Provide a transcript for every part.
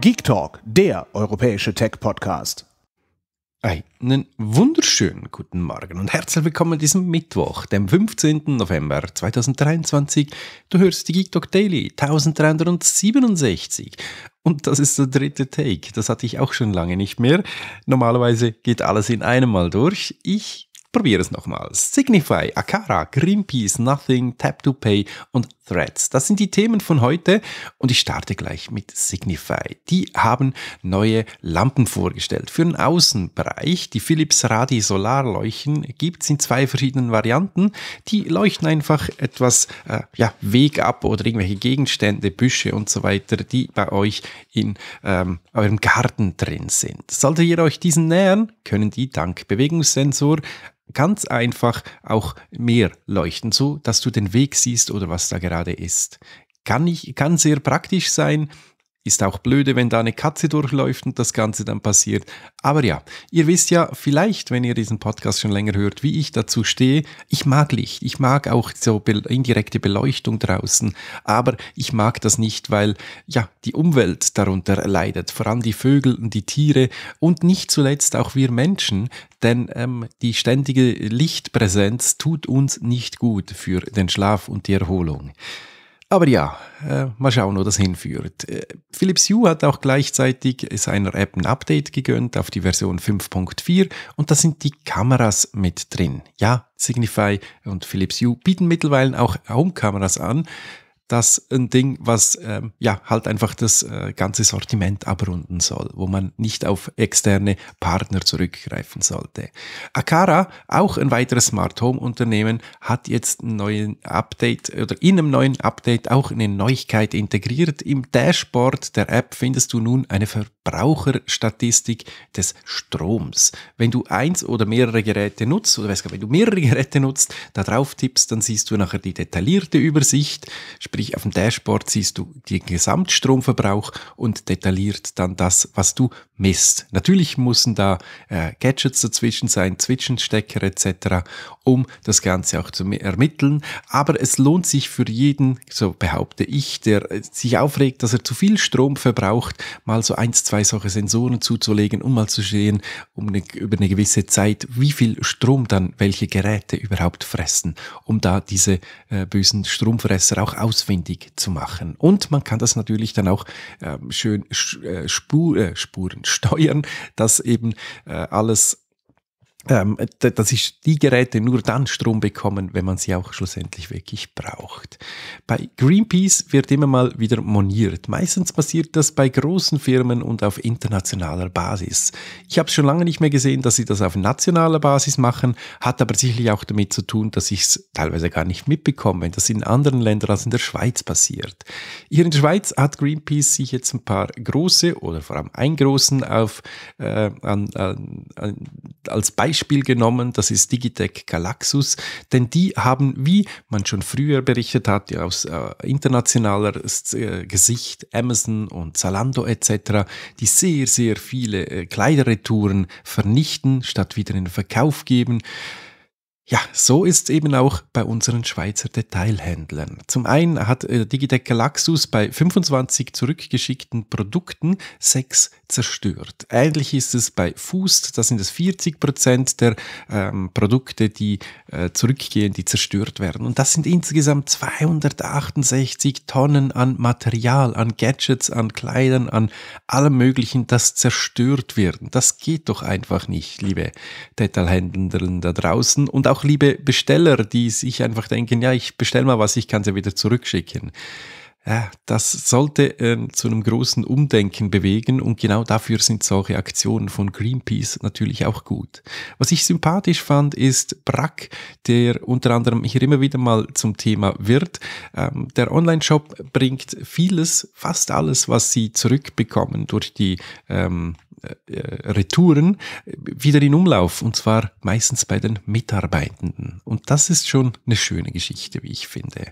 Geek Talk, der europäische Tech-Podcast. Einen wunderschönen guten Morgen und herzlich willkommen diesem Mittwoch, dem 15. November 2023. Du hörst die Geek Talk Daily 1367 und das ist der dritte Take. Das hatte ich auch schon lange nicht mehr. Normalerweise geht alles in einem Mal durch. Ich probiere es nochmal. Signify, Akara, Greenpeace, Nothing, Tap2Pay und Threads. Das sind die Themen von heute und ich starte gleich mit Signify. Die haben neue Lampen vorgestellt. Für den Außenbereich, die Philips Radi Solarleuchten, gibt es in zwei verschiedenen Varianten. Die leuchten einfach etwas äh, ja, Weg ab oder irgendwelche Gegenstände, Büsche und so weiter, die bei euch in ähm, eurem Garten drin sind. Solltet ihr euch diesen nähern, können die dank Bewegungssensor ganz einfach auch mehr leuchten, so dass du den Weg siehst oder was da gerade ist. Kann, ich, kann sehr praktisch sein, ist auch blöde, wenn da eine Katze durchläuft und das Ganze dann passiert. Aber ja, ihr wisst ja vielleicht, wenn ihr diesen Podcast schon länger hört, wie ich dazu stehe. Ich mag Licht. Ich mag auch so indirekte Beleuchtung draußen. Aber ich mag das nicht, weil ja, die Umwelt darunter leidet. Vor allem die Vögel und die Tiere und nicht zuletzt auch wir Menschen. Denn ähm, die ständige Lichtpräsenz tut uns nicht gut für den Schlaf und die Erholung. Aber ja, äh, mal schauen, wo das hinführt. Äh, Philips Hue hat auch gleichzeitig seiner App ein Update gegönnt auf die Version 5.4 und da sind die Kameras mit drin. Ja, Signify und Philips Hue bieten mittlerweile auch Home-Kameras an das ein Ding, was ähm, ja halt einfach das äh, ganze Sortiment abrunden soll, wo man nicht auf externe Partner zurückgreifen sollte. Akara, auch ein weiteres Smart Home Unternehmen, hat jetzt ein neuen Update oder in einem neuen Update auch eine Neuigkeit integriert. Im Dashboard der App findest du nun eine Verbraucherstatistik des Stroms. Wenn du eins oder mehrere Geräte nutzt oder wenn du mehrere Geräte nutzt, da drauf tippst, dann siehst du nachher die detaillierte Übersicht, sprich wirklich auf dem Dashboard siehst du den Gesamtstromverbrauch und detailliert dann das, was du misst. Natürlich müssen da äh, Gadgets dazwischen sein, Zwischenstecker etc., um das Ganze auch zu ermitteln. Aber es lohnt sich für jeden, so behaupte ich, der äh, sich aufregt, dass er zu viel Strom verbraucht, mal so ein, zwei solche Sensoren zuzulegen, um mal zu sehen, um eine, über eine gewisse Zeit, wie viel Strom dann welche Geräte überhaupt fressen, um da diese äh, bösen Stromfresser auch auszuprobieren ausfindig zu machen. Und man kann das natürlich dann auch ähm, äh, schön äh, spuren, steuern, dass eben äh, alles ähm, dass ich die Geräte nur dann Strom bekommen, wenn man sie auch schlussendlich wirklich braucht. Bei Greenpeace wird immer mal wieder moniert. Meistens passiert das bei großen Firmen und auf internationaler Basis. Ich habe es schon lange nicht mehr gesehen, dass sie das auf nationaler Basis machen, hat aber sicherlich auch damit zu tun, dass ich es teilweise gar nicht mitbekomme, wenn das in anderen Ländern als in der Schweiz passiert. Hier in der Schweiz hat Greenpeace sich jetzt ein paar große oder vor allem einen großen auf, äh, an, an, an, als Beispiel Beispiel genommen, das ist Digitech Galaxus, denn die haben, wie man schon früher berichtet hat, ja, aus äh, internationaler äh, Gesicht, Amazon und Zalando etc., die sehr, sehr viele äh, Kleiderretouren vernichten, statt wieder in den Verkauf geben. Ja, so ist es eben auch bei unseren Schweizer Detailhändlern. Zum einen hat äh, Digitec Galaxus bei 25 zurückgeschickten Produkten sechs zerstört. Ähnlich ist es bei Fuß, das sind es 40 Prozent der ähm, Produkte, die äh, zurückgehen, die zerstört werden. Und das sind insgesamt 268 Tonnen an Material, an Gadgets, an Kleidern, an allem Möglichen, das zerstört werden. Das geht doch einfach nicht, liebe Detailhändler da draußen. Und auch auch liebe Besteller, die sich einfach denken, ja, ich bestelle mal was, ich kann es ja wieder zurückschicken. Ja, das sollte äh, zu einem großen Umdenken bewegen und genau dafür sind solche Aktionen von Greenpeace natürlich auch gut. Was ich sympathisch fand, ist Brack, der unter anderem hier immer wieder mal zum Thema wird. Ähm, der Online-Shop bringt vieles, fast alles, was sie zurückbekommen durch die ähm, äh, äh, Retouren wieder in Umlauf und zwar meistens bei den Mitarbeitenden. Und das ist schon eine schöne Geschichte, wie ich finde.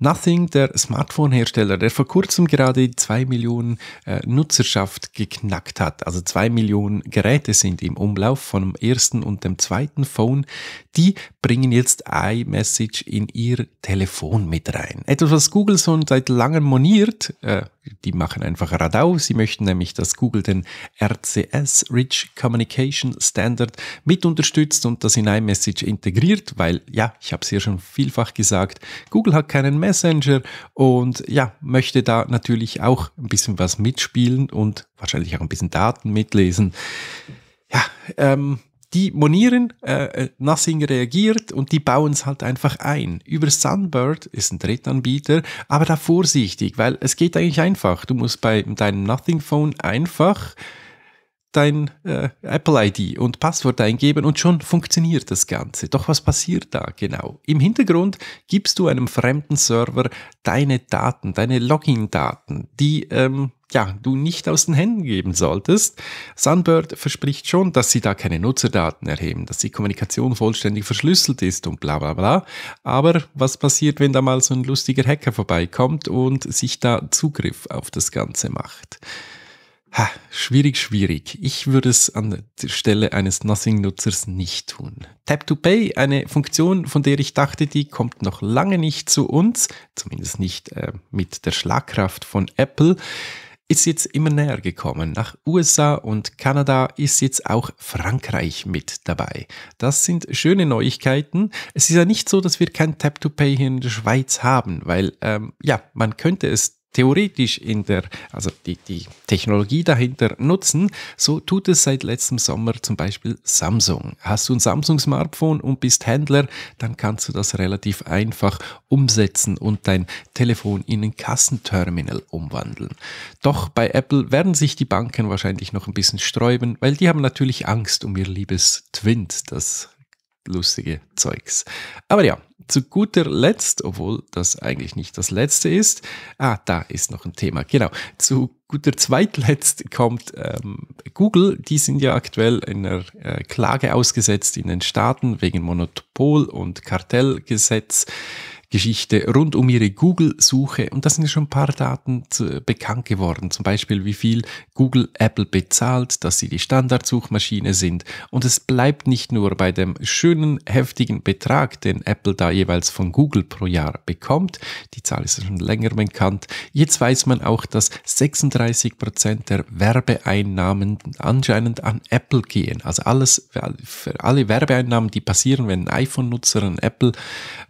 Nothing, der Smartphone-Hersteller, der vor kurzem gerade die 2 Millionen äh, Nutzerschaft geknackt hat, also 2 Millionen Geräte sind im Umlauf von dem ersten und dem zweiten Phone, die bringen jetzt iMessage in ihr Telefon mit rein. Etwas, was Google schon seit langem moniert, äh, die machen einfach Radau. Sie möchten nämlich, dass Google den R RCS Rich Communication Standard mit unterstützt und das in iMessage integriert, weil ja, ich habe es hier schon vielfach gesagt, Google hat keinen Messenger und ja, möchte da natürlich auch ein bisschen was mitspielen und wahrscheinlich auch ein bisschen Daten mitlesen. Ja, ähm, die monieren, äh, äh Nothing reagiert und die bauen es halt einfach ein. Über Sunbird ist ein Drittanbieter, aber da vorsichtig, weil es geht eigentlich einfach. Du musst bei deinem Nothing Phone einfach dein äh, Apple-ID und Passwort eingeben und schon funktioniert das Ganze. Doch was passiert da genau? Im Hintergrund gibst du einem fremden Server deine Daten, deine Login-Daten, die ähm, ja, du nicht aus den Händen geben solltest. Sunbird verspricht schon, dass sie da keine Nutzerdaten erheben, dass die Kommunikation vollständig verschlüsselt ist und bla bla bla. Aber was passiert, wenn da mal so ein lustiger Hacker vorbeikommt und sich da Zugriff auf das Ganze macht? Schwierig, schwierig. Ich würde es an der Stelle eines Nothing-Nutzers nicht tun. Tap-to-Pay, eine Funktion, von der ich dachte, die kommt noch lange nicht zu uns, zumindest nicht äh, mit der Schlagkraft von Apple ist jetzt immer näher gekommen. Nach USA und Kanada ist jetzt auch Frankreich mit dabei. Das sind schöne Neuigkeiten. Es ist ja nicht so, dass wir kein Tap-to-Pay hier in der Schweiz haben, weil ähm, ja, man könnte es theoretisch in der, also die, die Technologie dahinter nutzen, so tut es seit letztem Sommer zum Beispiel Samsung. Hast du ein Samsung-Smartphone und bist Händler, dann kannst du das relativ einfach umsetzen und dein Telefon in ein Kassenterminal umwandeln. Doch bei Apple werden sich die Banken wahrscheinlich noch ein bisschen sträuben, weil die haben natürlich Angst um ihr liebes Twint, das lustige Zeugs. Aber ja, zu guter Letzt, obwohl das eigentlich nicht das letzte ist. Ah, da ist noch ein Thema. Genau. Zu guter zweitletzt kommt ähm, Google. Die sind ja aktuell in einer äh, Klage ausgesetzt in den Staaten wegen Monopol- und Kartellgesetz. Geschichte rund um ihre Google-Suche. Und da sind ja schon ein paar Daten zu, äh, bekannt geworden. Zum Beispiel, wie viel Google Apple bezahlt, dass sie die Standardsuchmaschine sind. Und es bleibt nicht nur bei dem schönen, heftigen Betrag, den Apple da jeweils von Google pro Jahr bekommt. Die Zahl ist schon länger bekannt. Jetzt weiß man auch, dass 36 Prozent der Werbeeinnahmen anscheinend an Apple gehen. Also alles, für alle Werbeeinnahmen, die passieren, wenn ein iPhone-Nutzer ein Apple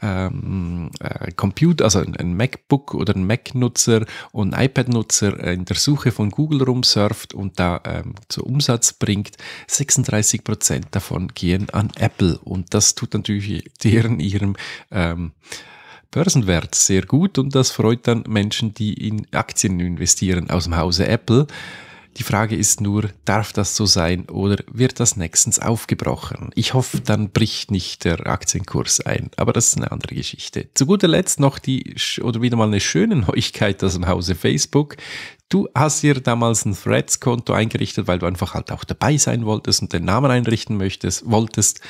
ähm, äh, Computer, also ein, ein MacBook oder ein Mac-Nutzer und ein iPad-Nutzer äh, in der Suche von Google rumsurft und da ähm, zu Umsatz bringt, 36 davon gehen an Apple. Und das tut natürlich deren ihrem ähm, Börsenwert sehr gut und das freut dann Menschen, die in Aktien investieren aus dem Hause Apple. Die Frage ist nur, darf das so sein oder wird das nächstens aufgebrochen? Ich hoffe, dann bricht nicht der Aktienkurs ein, aber das ist eine andere Geschichte. Zu guter Letzt noch die, oder wieder mal eine schöne Neuigkeit aus dem Hause Facebook. Du hast hier damals ein Threads-Konto eingerichtet, weil du einfach halt auch dabei sein wolltest und den Namen einrichten möchtest, wolltest.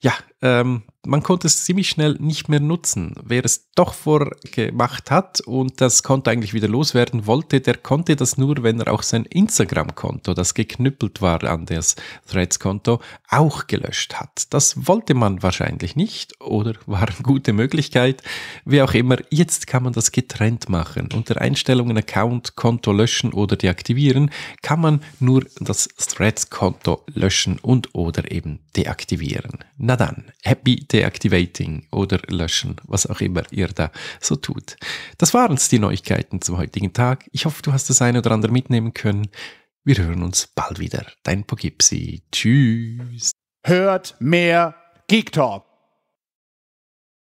Ja, ähm, man konnte es ziemlich schnell nicht mehr nutzen. Wer es doch vorgemacht hat und das Konto eigentlich wieder loswerden wollte, der konnte das nur, wenn er auch sein Instagram-Konto, das geknüppelt war an das Threads-Konto, auch gelöscht hat. Das wollte man wahrscheinlich nicht oder war eine gute Möglichkeit. Wie auch immer, jetzt kann man das getrennt machen. Unter Einstellungen Account, Konto löschen oder deaktivieren kann man nur das Threads-Konto löschen und oder eben deaktivieren. Na dann, Happy Deactivating oder Löschen, was auch immer ihr da so tut. Das waren es, die Neuigkeiten zum heutigen Tag. Ich hoffe, du hast das eine oder andere mitnehmen können. Wir hören uns bald wieder. Dein Pogipsi. Tschüss. Hört mehr Geek Talk.